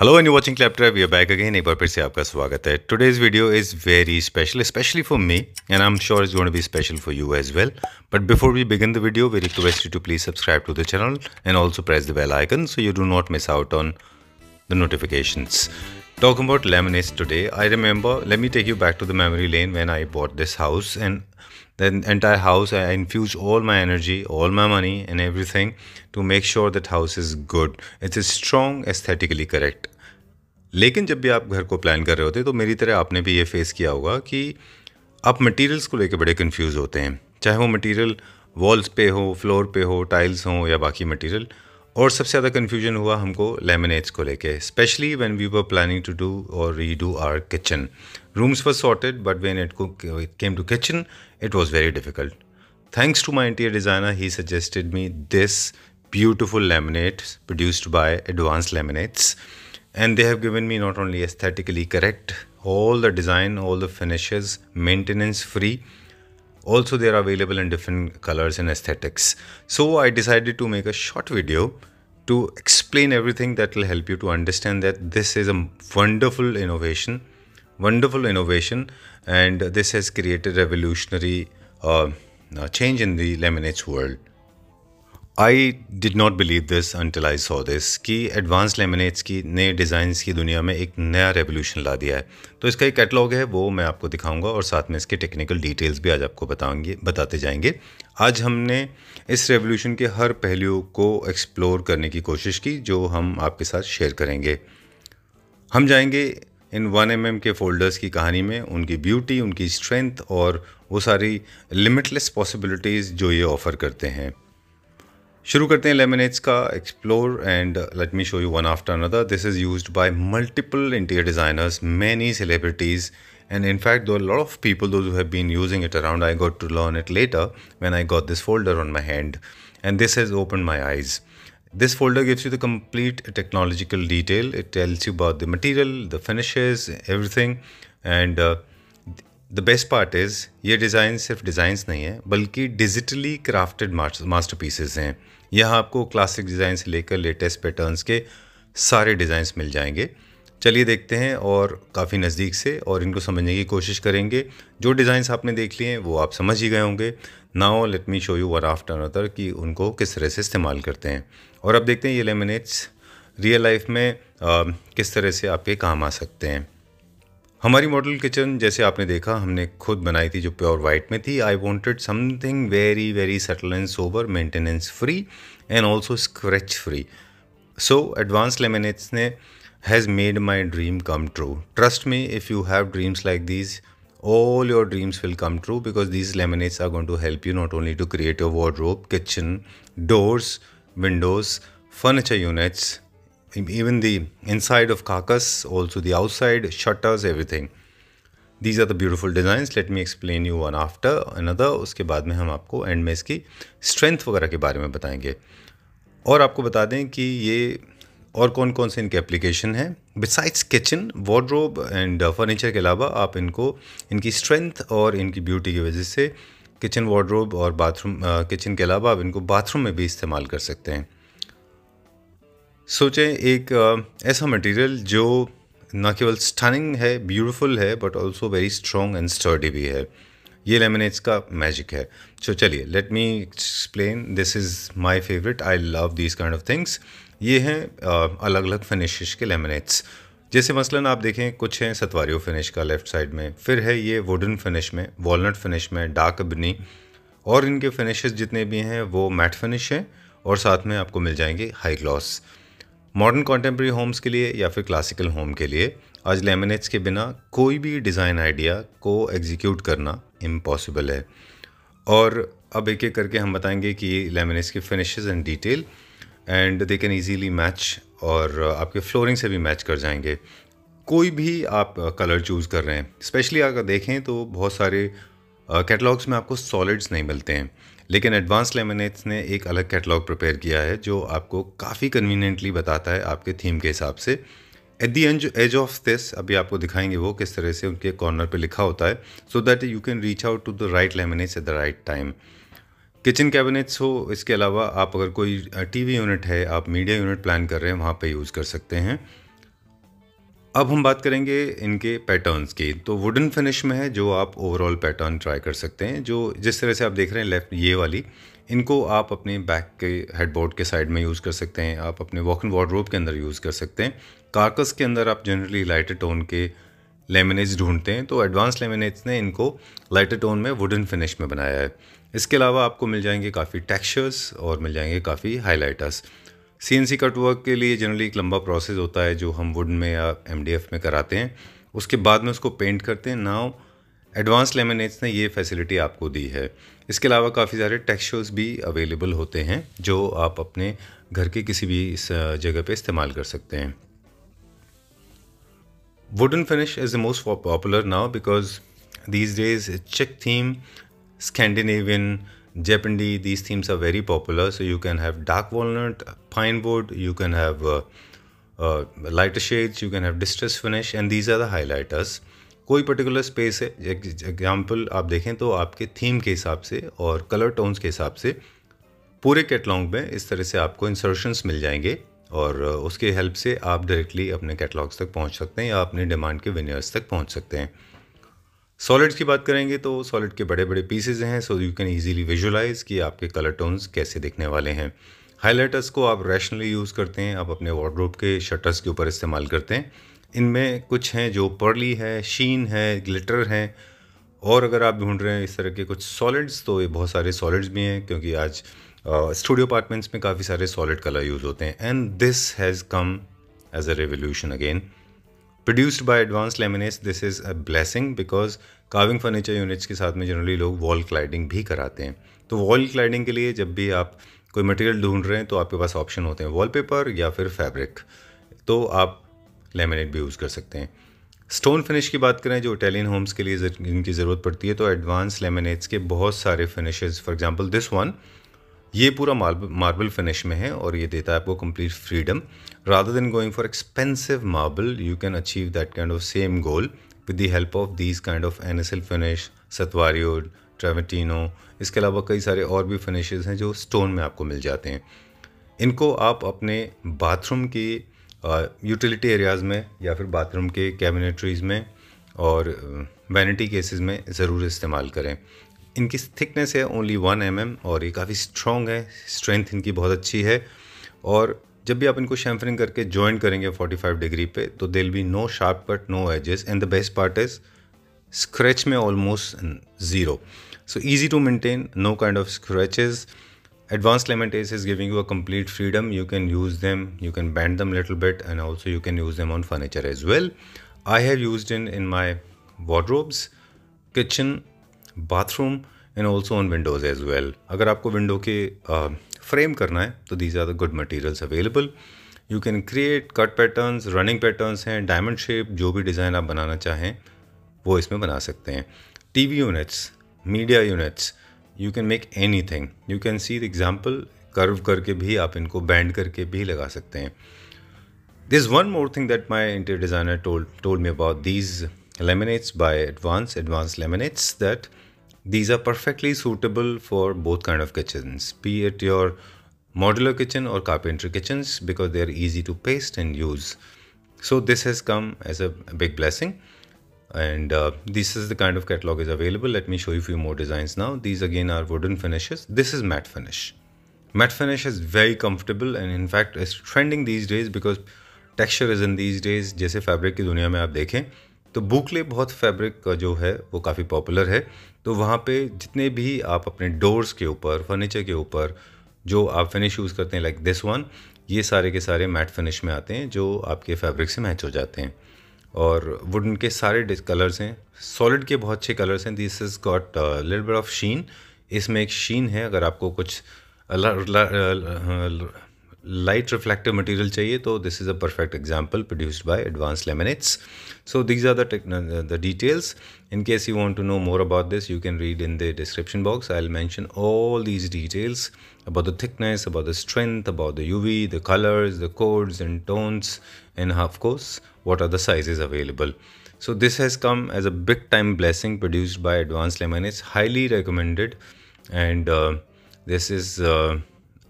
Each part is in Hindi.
Hello and you're watching ClapTrap. We are back again. एक बार फिर से आपका Today's video is very special, especially for me, and I'm sure it's going to be special for you as well. But before we begin the video, we request you to please subscribe to the channel and also press the bell icon so you do not miss out on the notifications. Talking about lemonades today, I remember, let me take you back to the memory lane when I bought this house and the entire house, I infused all my energy, all my money and everything to make sure that house is good. It is strong, aesthetically correct. लेकिन जब भी आप घर को प्लान कर रहे होते हैं तो मेरी तरह आपने भी ये फेस किया होगा कि आप मटेरियल्स को लेकर बड़े कंफ्यूज होते हैं चाहे वो मटेरियल वॉल्स पे हो फ्लोर पे हो टाइल्स हो या बाकी मटेरियल और सबसे ज़्यादा कन्फ्यूजन हुआ हमको लेमनेट्स को लेके specially when we were planning to do और redo our kitchen rooms were sorted but when it came to kitchen it was very difficult thanks to my interior designer he suggested me this beautiful laminates produced by Advance Laminates and they have given me not only aesthetically correct all the design all the finishes maintenance free Also, they are available in different colors and aesthetics. So, I decided to make a short video to explain everything that will help you to understand that this is a wonderful innovation, wonderful innovation, and this has created revolutionary uh, uh change in the laminates world. I did not believe this until I saw this कि एडवांस लेमिनेट्स की नए डिज़ाइंस की दुनिया में एक नया रेवोल्यूशन ला दिया है तो इसका एक कैटलॉग है वो मैं आपको दिखाऊंगा और साथ में इसके टेक्निकल डिटेल्स भी आज आपको बताऊंगे बताते जाएंगे आज हमने इस रेवोल्यूशन के हर पहलुओं को एक्सप्लोर करने की कोशिश की जो हम आपके साथ शेयर करेंगे हम जाएंगे इन वन एम mm के फोल्डर्स की कहानी में उनकी ब्यूटी उनकी स्ट्रेंथ और वो सारी लिमिटलेस पॉसिबिलिटीज़ जो ये ऑफ़र करते हैं शुरू करते हैं लेमिनेट्स का explore and let me show you one after another this is use by multiple interior designers many celebrities and in fact though lot of people though have been using it around I got to learn it later when I got this folder on my hand and this has open my eyes this folder gives you the complete technological detail it tells you about the material the finish everything and the best part is ये डिज़ाइन सिर्फ डिज़ाइंस नहीं है बल्कि डिजिटली क्राफ्टेड मास्टर पीसेज हैं यहाँ आपको क्लासिक डिज़ाइन से लेकर लेटेस्ट पैटर्न्स के सारे डिज़ाइंस मिल जाएंगे चलिए देखते हैं और काफ़ी नज़दीक से और इनको समझने की कोशिश करेंगे जो डिज़ाइंस आपने देख लिए हैं वो आप समझ ही गए होंगे now let me show you one after another कि उनको किस तरह से इस्तेमाल करते हैं और अब देखते हैं ये लेमिनेट्स रियल लाइफ में आ, किस तरह से आपके काम आ सकते हैं हमारी मॉडल किचन जैसे आपने देखा हमने खुद बनाई थी जो प्योर वाइट में थी I wanted something very very subtle and sober maintenance free and also scratch free so Advance Laminates ने has made my dream come true trust me if you have dreams like these all your dreams will come true because these laminates are going to help you not only to create your ward kitchen doors windows furniture units even the inside of carcass, also the outside, shutters, everything. These are the beautiful designs let me explain you one after another. उसके बाद में हम आपको एंड में इसकी स्ट्रेंथ वगैरह के बारे में बताएंगे और आपको बता दें कि ये और कौन कौन से इनके एप्लीकेशन हैं besides kitchen wardrobe and furniture के अलावा आप इनको इनकी स्ट्रेंथ और इनकी ब्यूटी की वजह से किचन वार्ड्रोब और बाथरूम किचन uh, के अलावा आप इनको बाथरूम में भी इस्तेमाल कर सकते हैं सोचें एक ऐसा मटेरियल जो ना केवल स्टनिंग है ब्यूटीफुल है but also very strong and sturdy भी है ये लेमिनेट्स का मैजिक है सो चलिए let me explain this is my favourite I love this kind of things ये हैं अलग अलग फिनिशेस के लेमिनेट्स जैसे मसलन आप देखें कुछ हैं सतवारियों फिनिश का लेफ़्ट साइड में फिर है ये वुडन फिनिश में वॉलनट फिनिश में डार्क बनी और इनके फिनिशेस जितने भी हैं वो मैट फिनिश हैं और साथ में आपको मिल जाएंगे high gloss modern contemporary homes के लिए या फिर क्लासिकल होम के लिए आज लेमिनेट्स के बिना कोई भी डिज़ाइन आइडिया को एग्जीक्यूट करना इम्पॉसिबल है और अब एक एक करके हम बताएंगे कि लेमिनेट्स के finishes and detail and they can easily match और आपके फ्लोरिंग से भी मैच कर जाएंगे कोई भी आप कलर चूज़ कर रहे हैं स्पेशली अगर देखें तो बहुत सारे कैटलॉग्स में आपको सॉलिड्स नहीं मिलते हैं लेकिन एडवांस लेमिनेट्स ने एक अलग कैटलॉग प्रिपेयर किया है जो आपको काफ़ी कन्वीनियंटली बताता है आपके थीम के हिसाब से at the end edge of this अभी आपको दिखाएंगे वो किस तरह से उनके कॉर्नर पे लिखा होता है so that you can reach out to the right laminates at the right time kitchen cabinets हो इसके अलावा आप अगर कोई वी यूनिट है आप मीडिया यूनिट प्लान कर रहे हैं वहाँ पर यूज़ कर सकते हैं अब हम बात करेंगे इनके पैटर्न्स की तो वुडन फिनिश में है जो आप ओवरऑल पैटर्न ट्राई कर सकते हैं जो जिस तरह से आप देख रहे हैं लेफ्ट ये वाली इनको आप अपने बैक के हेडबोर्ड के साइड में यूज़ कर सकते हैं आप अपने वॉक इन वार्ड्रोब के अंदर यूज़ कर सकते हैं कार्कस के अंदर आप जनरली लाइटर टोन के लेमिनेट्स ढूंढते हैं तो एडवांस लेमिनेट्स ने इनको लाइटर टोन में वुडन फिनिश में बनाया है इसके अलावा आपको मिल जाएंगे काफ़ी टेक्सचर्स और मिल जाएंगे काफ़ी highlighters C N C cut work के लिए जनरली एक लंबा प्रोसेस होता है जो हम वुड में या एम डी एफ में कराते हैं उसके बाद में उसको पेंट करते हैं नाव एडवांस लेमिनेट्स ने ये फैसिलिटी आपको दी है इसके अलावा काफ़ी सारे टेक्सचर्स भी अवेलेबल होते हैं जो आप अपने घर के किसी भी इस जगह पे इस्तेमाल कर सकते हैं wooden finish is the most popular now because these days check theme Scandinavian Jeopardy, these themes are very popular. So you can have dark walnut, pine wood, you can have uh, uh, lighter shades, you can have distress finish, and these are the highlighters. कोई पर्टिकुलर स्पेस है एग्जाम्पल आप देखें तो आपके थीम के हिसाब से और कलर टोन्स के हिसाब से पूरे कैटलॉग में इस तरह से आपको इंसर्शंस मिल जाएंगे और उसके हेल्प से आप डायरेक्टली अपने कैटलॉग्स तक पहुंच सकते हैं या अपने डिमांड के विनियर्स तक पहुंच सकते हैं सॉलिड्स की बात करेंगे तो सॉलिड के बड़े बड़े पीसेज हैं so you can easily visualise कि आपके कलर टोन्स कैसे दिखने वाले हैं हाईलाइटर्स को आप रैशनली यूज़ करते हैं आप अपने वार्ड्रोप के शटर्स के ऊपर इस्तेमाल करते हैं इनमें कुछ हैं जो पर्ली है शीन है ग्लिटर है और अगर आप ढूंढ रहे हैं इस तरह के कुछ सॉलिड्स तो ये बहुत सारे सॉलिड्स भी हैं क्योंकि आज स्टूडियो अपार्टमेंट्स में काफ़ी सारे सॉलिड कलर यूज़ होते हैं and this has come as a revolution again produced by Advance Laminates this is a blessing because carving furniture units के साथ में जनरली लोग वॉल क्लाइडिंग भी कराते हैं तो वॉल क्लाइडिंग के लिए जब भी आप कोई मटेरियल ढूंढ रहे हैं तो आपके पास ऑप्शन होते हैं वॉलपेपर या फिर फैब्रिक तो आप लेमिनेट भी यूज़ कर सकते हैं स्टोन फिनिश की बात करें जो इटालियन होम्स के लिए इनकी ज़रूरत पड़ती है तो एडवांस लेमिनेट्स के बहुत सारे finishes for example this one ये पूरा मार्बल फिनिश में है और ये देता है आपको complete freedom rather than going for expensive marble you can achieve that kind of same goal with the help of these kind of an finish statuario travertino इसके अलावा कई सारे और भी फिनिशेज हैं जो स्टोन में आपको मिल जाते हैं इनको आप अपने बाथरूम की यूटिलिटी एरियाज़ में या फिर बाथरूम के कैबिनेटरीज़ में और वैनिटी केसेस में ज़रूर इस्तेमाल करें इनकी थिकनेस है ओनली वन एम एम और ये काफ़ी स्ट्रॉन्ग है स्ट्रेंथ इनकी बहुत अच्छी है और जब भी आप इनको शैम्फरिंग करके ज्वाइंट करेंगे फोर्टी फाइव डिग्री पे तो they'll be no sharp cut no edges and the best part is scratch में almost zero so easy to maintain no kind of scratch Advance Laminates is giving you a complete freedom you can use them you can bend them little bit and also you can use them on furniture as well I have use in in my wardrobes kitchen bathroom and also on windows as well अगर आपको विंडो के फ्रेम uh, करना है तो these are the good materials available you can create cut patterns running patterns हैं डायमंड शेप जो भी डिज़ाइन आप बनाना चाहें वो इसमें बना सकते हैं T V units media units you can make any thing you can see the example curve करके भी आप इनको बैंड करके भी लगा सकते हैं this one more thing that my interior designer told told me about these laminates by Advance Advance Laminates that These are perfectly suitable for both kind of kitchens, be it your modular kitchen or carpentry kitchens because they are easy to paste and use. So this has come as a big blessing and uh, this is the kind of catalog is available. Let me show you a few more designs now. These again are wooden finishes. This is matte finish. Matte finish is very comfortable and in fact is trending these days because texture is in these days. जैसे fabric की दुनिया में आप देखें तो बुकले बहुत फैब्रिक जो है वो काफ़ी पॉपुलर है तो वहाँ पे जितने भी आप अपने डोर्स के ऊपर फर्नीचर के ऊपर जो आप फिनिश यूज़ करते हैं लाइक दिस वन ये सारे के सारे मैट फिनिश में आते हैं जो आपके फैब्रिक से मैच हो जाते हैं और वुडन के सारे कलर्स हैं सॉलिड के बहुत अच्छे कलर्स हैं this is got little bit of sheen इसमें एक शीन है अगर आपको कुछ light reflective material chahiye so this is a perfect example produced by advanced laminates so these are the the details in case you want to know more about this you can read in the description box i'll mention all these details about the thickness about the strength about the uv the colors the codes and tones and of course what are the sizes available so this has come as a big time blessing produced by advanced laminates highly recommended and uh, this is uh,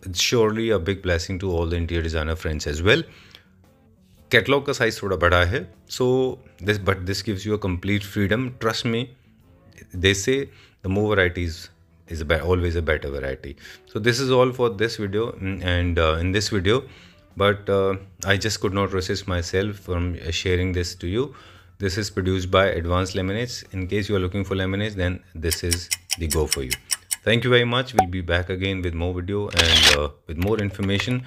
it's surely a big blessing to all the interior designer friends as well catalogue का साइज़ थोड़ा बड़ा but this gives you a complete freedom. Trust me, they say the more varieties is always a better variety so this is all for this video mm, and uh, in this video but uh, i just could not resist myself from sharing this to you this is produced by advanced laminates in case you are looking for laminates then this is the go for you Thank you very much. We'll be back again with more video and uh, with more information.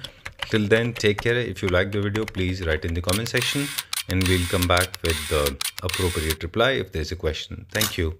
Till then, take care. If you like the video, please write in the comment section and we'll come back with the appropriate reply if there's a question. Thank you.